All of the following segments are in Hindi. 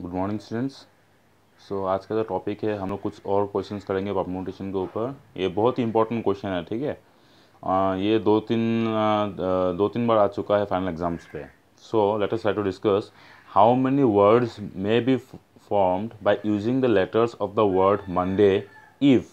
गुड मॉर्निंग स्टूडेंट्स सो आज का जो टॉपिक है हम लोग कुछ और क्वेश्चंस करेंगे परम्यूटेशन के ऊपर ये बहुत ही इंपॉर्टेंट क्वेश्चन है ठीक है ये दो तीन दो तीन बार आ चुका है फाइनल एग्जाम्स पे so let us try to discuss how many words may be formed by using the letters of the word Monday if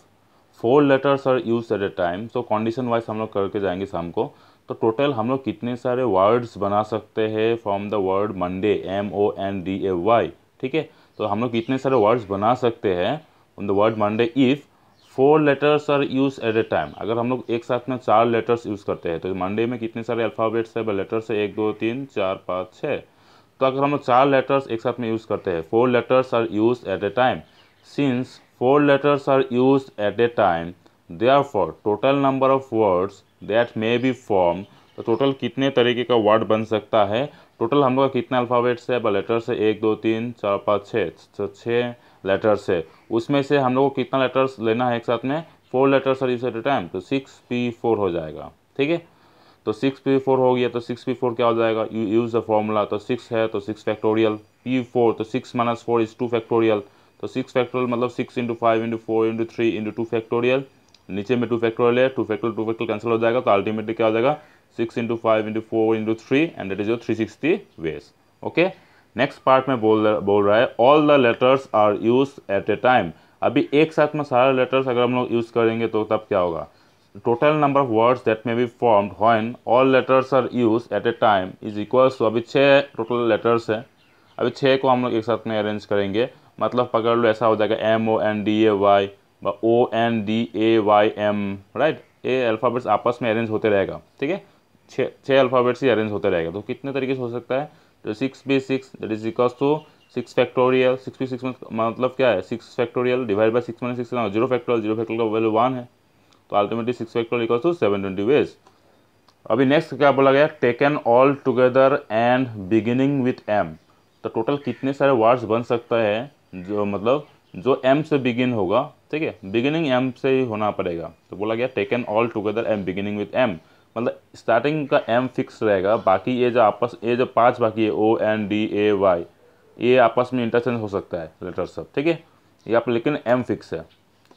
four letters are used at a time सो कंडीशन वाइज हम लोग करके जाएंगे शाम को तो टोटल हम लोग कितने सारे वर्ड्स बना सकते हैं from the word Monday M O N D A Y ठीक है तो हम लोग इतने सारे वर्ड्स बना सकते हैं on the word Monday if four letters are used at a time अगर हम लोग एक साथ में चार लेटर्स यूज़ करते हैं तो मंडे में कितने सारे अल्फ़ाबेट्स है लेटर्स है एक दो तीन चार पाँच छः तो अगर हम लोग चार लेटर्स एक साथ में यूज़ करते हैं four letters are used at a time since four letters are used at a time therefore total number of words that may be form तो टोटल कितने तरीके का वर्ड बन सकता है टोटल हम लोग का कितना अल्फ़ाबेट्स है लेटर्स है एक दो तीन चार पाँच छः छः लेटर्स है उसमें से हम लोग को कितना लेटर्स लेना है एक साथ में four letters are used at time तो सिक्स पी फोर हो जाएगा ठीक है तो सिक्स पी फोर हो गया तो सिक्स पी फोर क्या हो जाएगा यू यूज़ द फॉर्मूला तो सिक्स है तो सिक्स फैक्टोरियल पी फोर तो six minus four is two factorial तो सिक्स फैक्टोरियल मतलब six into five into four into three into two factorial नीचे में टू फैक्टोरियल है two factorial two factorial cancel हो जाएगा तो अल्टीमेटली क्या हो जाएगा 6 into 5 into 4 into 3 and that is your 360 ways okay next part में बोल बोल रहा है all the letters are used at a time अभी एक साथ में सारे लेटर्स अगर हम लोग यूज़ करेंगे तो तब क्या होगा total number of words that may be formed when all letters are used at a time is equals to अभी छः टोटल लेटर्स हैं अभी छः को हम लोग एक साथ में अरेंज करेंगे मतलब पकड़ लो ऐसा हो जाएगा M O N D A Y O N D A Y M right ये अल्फ़ाबेट्स आपस में अरेंज होते रहेगा ठीक है छः छः अल्फ़ाबेट्स ही अरेंज होता रहेगा तो कितने तरीके से हो सकता है तो six P six that is equal to six factorial six P six मतलब क्या है six factorial divide by six minus six zero factorial zero factorial का वैल्यू वन है तो ultimately six factorial equal to seven twenty ways अभी नेक्स्ट क्या बोला गया taken all together and beginning with M तो टोटल कितने सारे वर्ड्स बन सकता है जो मतलब जो एम से बिगिन होगा ठीक है बिगिनिंग एम से ही होना पड़ेगा तो बोला गया taken all together M beginning with M मतलब स्टार्टिंग का एम फिक्स रहेगा बाकी ये जो आपस ये जो पांच बाकी है O N D A Y ये आपस में इंटरचेंज हो सकता है लेटर सब ठीक है ये आप लेकिन एम फिक्स है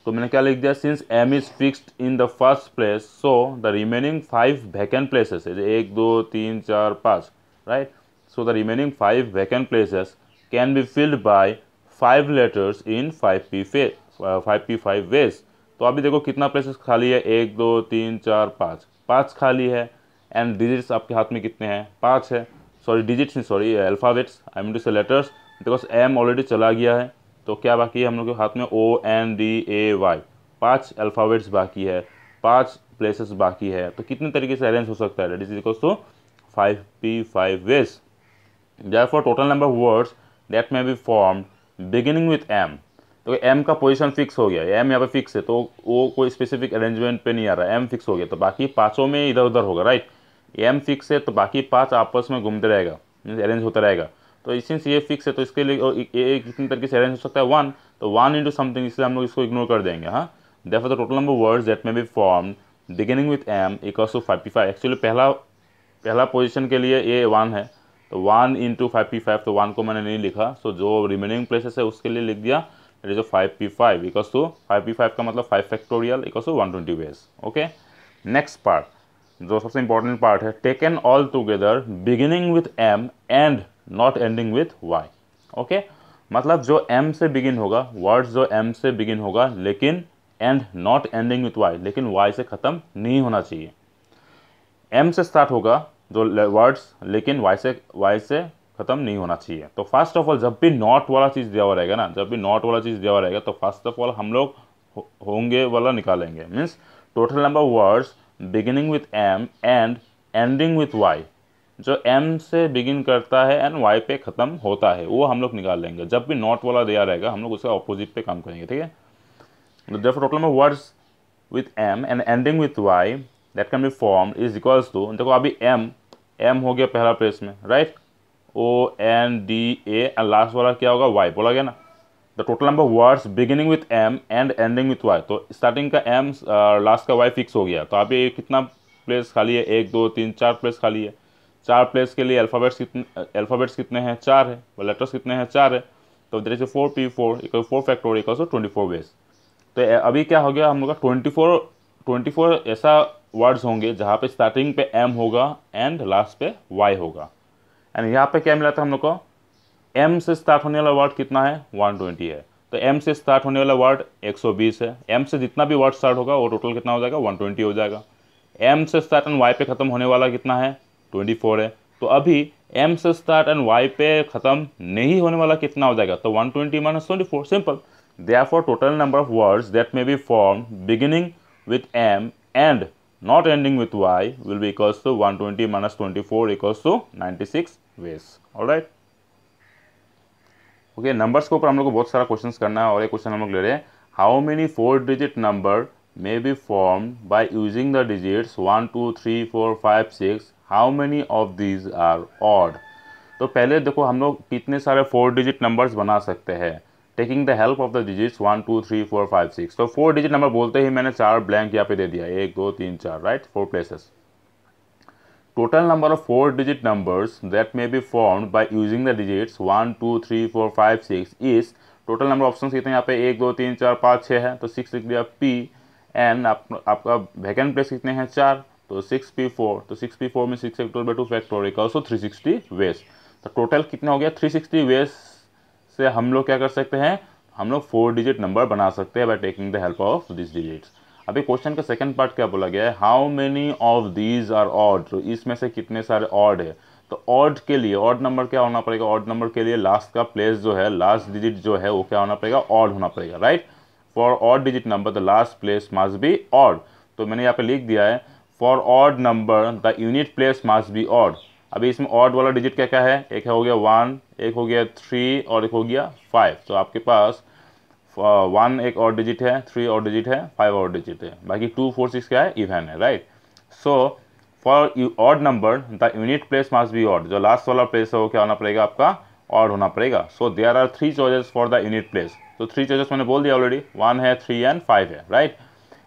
तो मैंने क्या लिख दिया since M is fixed in the first place so the remaining five vacant places एक दो तीन चार पाँच right so the remaining five vacant places can be filled by five letters in five P फे फाइव पी फाइव वेज तो अभी देखो कितना प्लेसेस खाली है एक दो तीन चार पाँच पाँच खाली है एंड डिजिट्स आपके हाथ में कितने हैं पाँच है सॉरी डिजिट्स नहीं sorry alphabets I mean to say letters because M already चला गया है तो क्या बाकी है हम लोग के हाथ में O N D A Y पाँच अल्फ़ाबेट्स बाकी है पाँच प्लेसेस बाकी है तो कितने तरीके से अरेंज हो सकता है that is equals to five P five ways therefore total number of words that may be form beginning with M तो एम का पोजीशन फिक्स हो गया एम यहाँ पे फिक्स है तो वो कोई स्पेसिफिक अरेंजमेंट पे नहीं आ रहा एम फिक्स हो गया तो बाकी पाँचों में इधर उधर होगा राइट एम फिक्स है तो बाकी पाँच आपस में घूमते रहेगा मीन्स अरेंज होता रहेगा तो से ये फिक्स है तो इसके लिए ये कितनी तरीके से अरेंज हो सकता है वन तो वन इंटू समथिंग इसलिए हम लोग इसको इग्नोर कर देंगे हाँ therefore the total number words that may be form beginning with M equals to five P five actually पहला पहला पोजिशन के लिए ए वन है तो one into five P five तो वन को मैंने नहीं लिखा सो so, जो रिमेनिंग प्लेसेस है उसके लिए लिख दिया five P five a to five P five का मतलब five factorial equal to one twenty ways okay next part जो सबसे इंपॉर्टेंट पार्ट है take an all together beginning with M and not ending with Y okay मतलब जो एम से बिगिन होगा वर्ड्स जो एम से बिगिन होगा लेकिन and not ending with Y लेकिन वाई से ख़त्म नहीं होना चाहिए एम से स्टार्ट होगा जो वर्ड्स लेकिन वाई से वाई से खत्म नहीं होना चाहिए तो फर्स्ट ऑफ ऑल जब भी नॉट वाला चीज़ दिया हुआ रहेगा ना जब भी नॉट वाला चीज़ दिया हुआ रहेगा तो फर्स्ट ऑफ ऑल हम लोग होंगे वाला निकालेंगे means total number words beginning with M and ending with Y जो एम से बिगिन करता है एंड वाई पे ख़त्म होता है वो हम लोग निकाल लेंगे जब भी नॉट वाला दिया रहेगा हम लोग उसका ऑपोजिट पे काम करेंगे ठीक है तो therefore total number of words with m and ending with y that can be formed is equals देखो अभी एम एम हो गया पहला प्लेस में right right? O N D A and last वाला क्या होगा वाई बोला गया ना the total number words beginning with M and ending with Y तो स्टार्टिंग का एम लास्ट uh, का वाई फिक्स हो गया तो अभी कितना प्लेस खाली है एक दो तीन चार प्लेस खाली है चार प्लेस के लिए अल्फ़ाबेट्स कितने अल्फ़ाबेट्स uh, कितने हैं चार है वो लेटर्स कितने हैं चार है तो there's four P four एक four factorial equal twenty four ways तो, तो, तो uh, अभी क्या हो गया हम लोग का ट्वेंटी फोर ट्वेंटी फोर ऐसा वर्ड्स होंगे जहाँ पे स्टार्टिंग पे एम होगा एंड लास्ट पे वाई होगा एंड यहाँ पे क्या मिला था हम लोग को एम से स्टार्ट होने वाला वर्ड कितना है 120 है तो एम से स्टार्ट होने वाला वर्ड 120 है एम से जितना भी वर्ड स्टार्ट होगा वो टोटल कितना हो जाएगा 120 हो जाएगा एम से स्टार्ट एंड वाई पे ख़त्म होने वाला कितना है 24 है तो अभी एम से स्टार्ट एंड वाई पे ख़त्म नहीं होने वाला कितना हो जाएगा तो one twenty minus twenty simple they are for total number of words that may be form beginning with M and not ending with y will be equals to 120 minus 24 equals to 96 ways alright okay numbers के ऊपर हम लोग को बहुत सारा क्वेश्चंस करना है और ये क्वेश्चन हम लोग ले रहे हैं how many four digit number may be formed by using the digits 1, 2, 3, 4, 5, 6. How many of these are odd? तो पहले देखो हम लोग कितने सारे फोर डिजिट नंबर्स बना सकते हैं taking the help of the digits one two three four five six तो फोर डिजिट नंबर बोलते ही मैंने चार ब्लैंक यहाँ पे दे दिया एक दो तीन चार right four places total number of four digit numbers that may be form by using the digits one two three four five six is total number option कितने यहाँ पे एक दो तीन चार पाँच छः है तो सिक्स लिख दिया पी एंड आप, आपका वैकेंट प्लेस कितने हैं चार तो सिक्स पी फोर तो सिक्स पी फोर में six factorial by two factorial एक ऑल्सो थ्री सिक्सटी वेस्ट तो टोटल कितना हो गया थ्री सिक्सटी वेस्ट से हम लोग क्या कर सकते हैं हम लोग फोर डिजिट नंबर बना सकते हैं by taking the help of this digits अभी क्वेश्चन का सेकंड पार्ट क्या बोला गया है how many of these are odd तो इसमें से कितने सारे ऑड है तो ऑड के लिए ऑड नंबर क्या होना पड़ेगा ऑड नंबर के लिए लास्ट का प्लेस जो है लास्ट डिजिट जो है वो क्या होना पड़ेगा ऑड होना पड़ेगा right for odd digit number the last place must be odd तो मैंने यहाँ पे लिख दिया है for odd number the unit place must be odd अभी इसमें ऑड वाला डिजिट क्या क्या है एक हो गया वन एक हो गया थ्री और एक हो गया फाइव तो आपके पास वन uh, एक और डिजिट है थ्री और डिजिट है फाइव और डिजिट है बाकी टू फोर सिक्स क्या है इवन है right so for odd number the unit place must be odd जो लास्ट वाला प्लेस है वो क्या होना पड़ेगा आपका ऑड होना पड़ेगा so there are three choices for the unit place तो थ्री चॉइजेस मैंने बोल दिया ऑलरेडी वन है थ्री एंड फाइव है right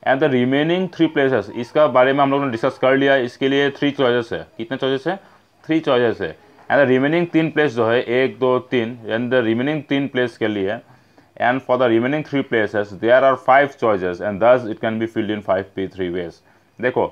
and the remaining three places इसका बारे में हम लोगों ने डिस्कस कर लिया इसके लिए थ्री चॉइसेस है कितने चॉइसेस है थ्री चॉइस है एंड द रिमेनिंग तीन प्लेस जो है एक दो तीन एंड द रिमेनिंग तीन प्लेस के लिए and for the remaining three places there are five choices and thus it can be filled in five P three ways देखो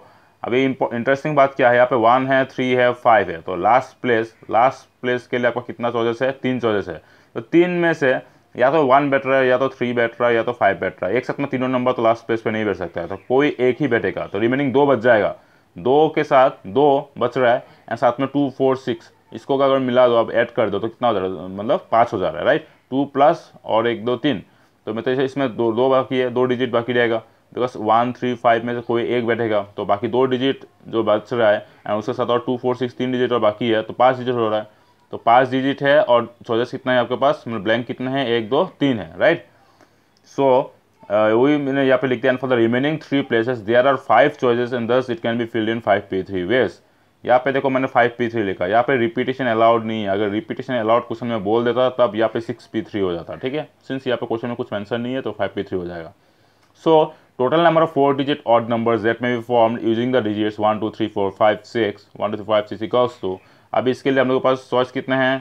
अभी इंटरेस्टिंग बात क्या है यहाँ पे वन है थ्री है फाइव है तो लास्ट प्लेस लास्ट प्लेस के लिए आपका कितना चॉइसेस है तीन चॉइसेस है तो तीन में से या तो वन बैठ रहा है या तो थ्री बैठ रहा है या तो फाइव बैठ रहा है एक साथ में तीनों नंबर तो लास्ट प्लेस पे नहीं बैठ सकता है तो कोई एक ही बैठेगा तो रिमेनिंग दो बच जाएगा दो के साथ दो बच रहा है एंड साथ में टू फोर सिक्स इसको अगर मिला दो आप ऐड कर दो तो कितना हो जा रहा है मतलब पाँच हो जा रहा है राइट टू प्लस और एक दो तीन तो मतलब इसमें दो दो बाकी है दो डिजिट बाकी रहेगा बिकॉज वन थ्री फाइव में से कोई एक बैठेगा तो बाकी दो डिजिट जो बच रहा है एंड उसके साथ और टू फोर सिक्स तीन डिजिट और बाकी है तो पाँच डिजिट हो रहा है तो पाँच डिजिट है और चौदह कितना है आपके पास मतलब ब्लैंक कितना है एक दो तीन है राइट सो so, वी वही मैंने यहाँ पे लिख दिया for the remaining three places there are five choices in thus it can be filled in five P three ways यहाँ पे देखो मैंने फाइव पी थ्री लिखा यहाँ पे रिपीटेशन अलाउड नहीं है अगर रिपीटेशन अलाउड क्वेश्चन में बोल देता तब यहाँ पे सिक्स पी थ्री हो जाता ठीक है सिंस यहाँ पे क्वेश्चन में कुछ मैंसन नहीं है तो फाइव पी थ्री हो जाएगा so total number of four digit odd number that may be form using the digits one two three four five six one two three five six equals to अब इसके लिए हम लोग के पास चॉइस कितने हैं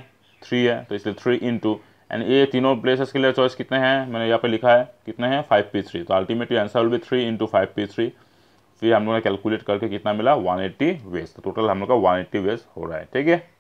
थ्री है तो इसलिए थ्री इन टू एंड ये तीनों प्लेसेस के लिए चॉइस कितने हैं मैंने यहाँ पे लिखा है कितने हैं फाइव पी थ्री तो ultimately answer will be three into five P three फिर हम लोगों ने कैलकुलेट करके कितना मिला वन एट्टी वेस्ट तो टोटल हम लोग का वन एट्टी वेस्ट हो रहा है ठीक है